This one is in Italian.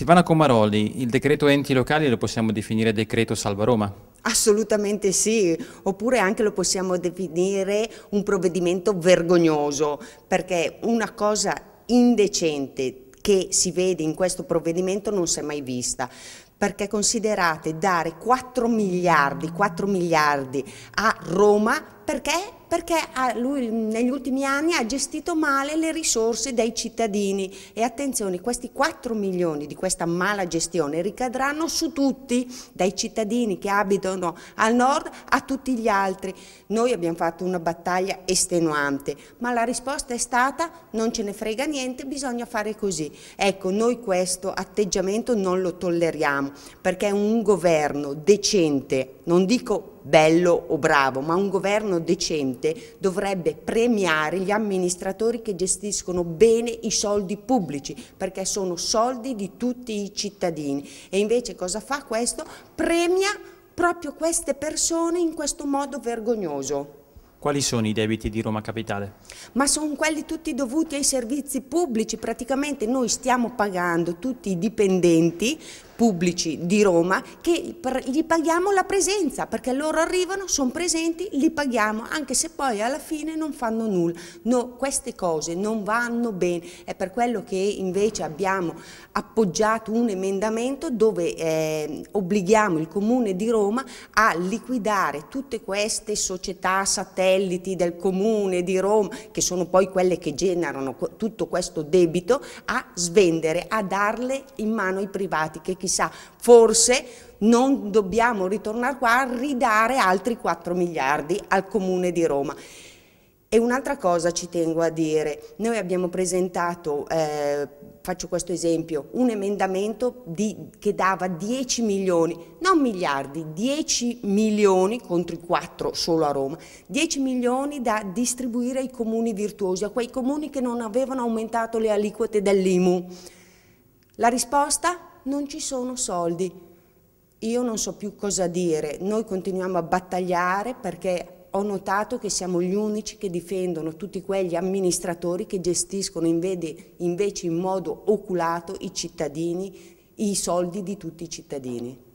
Silvana Comaroli, il decreto enti locali lo possiamo definire decreto salva Roma? Assolutamente sì, oppure anche lo possiamo definire un provvedimento vergognoso, perché una cosa indecente che si vede in questo provvedimento non si è mai vista perché considerate dare 4 miliardi, 4 miliardi a Roma perché? Perché lui negli ultimi anni ha gestito male le risorse dei cittadini e attenzione, questi 4 milioni di questa mala gestione ricadranno su tutti, dai cittadini che abitano al nord a tutti gli altri. Noi abbiamo fatto una battaglia estenuante, ma la risposta è stata non ce ne frega niente, bisogna fare così. Ecco, noi questo atteggiamento non lo tolleriamo perché un governo decente, non dico bello o bravo, ma un governo decente dovrebbe premiare gli amministratori che gestiscono bene i soldi pubblici, perché sono soldi di tutti i cittadini. E invece cosa fa questo? Premia proprio queste persone in questo modo vergognoso. Quali sono i debiti di Roma Capitale? Ma sono quelli tutti dovuti ai servizi pubblici, praticamente noi stiamo pagando tutti i dipendenti pubblici di Roma che gli paghiamo la presenza, perché loro arrivano, sono presenti, li paghiamo, anche se poi alla fine non fanno nulla. No, queste cose non vanno bene, è per quello che invece abbiamo appoggiato un emendamento dove eh, obblighiamo il Comune di Roma a liquidare tutte queste società satelliti del Comune di Roma, che sono poi quelle che generano tutto questo debito, a svendere, a darle in mano ai privati che chissà chissà, forse non dobbiamo ritornare qua a ridare altri 4 miliardi al Comune di Roma. E un'altra cosa ci tengo a dire, noi abbiamo presentato, eh, faccio questo esempio, un emendamento di, che dava 10 milioni, non miliardi, 10 milioni contro i 4 solo a Roma, 10 milioni da distribuire ai comuni virtuosi, a quei comuni che non avevano aumentato le aliquote dell'IMU. La risposta? non ci sono soldi. Io non so più cosa dire, noi continuiamo a battagliare perché ho notato che siamo gli unici che difendono tutti quegli amministratori che gestiscono invece in modo oculato i cittadini, i soldi di tutti i cittadini.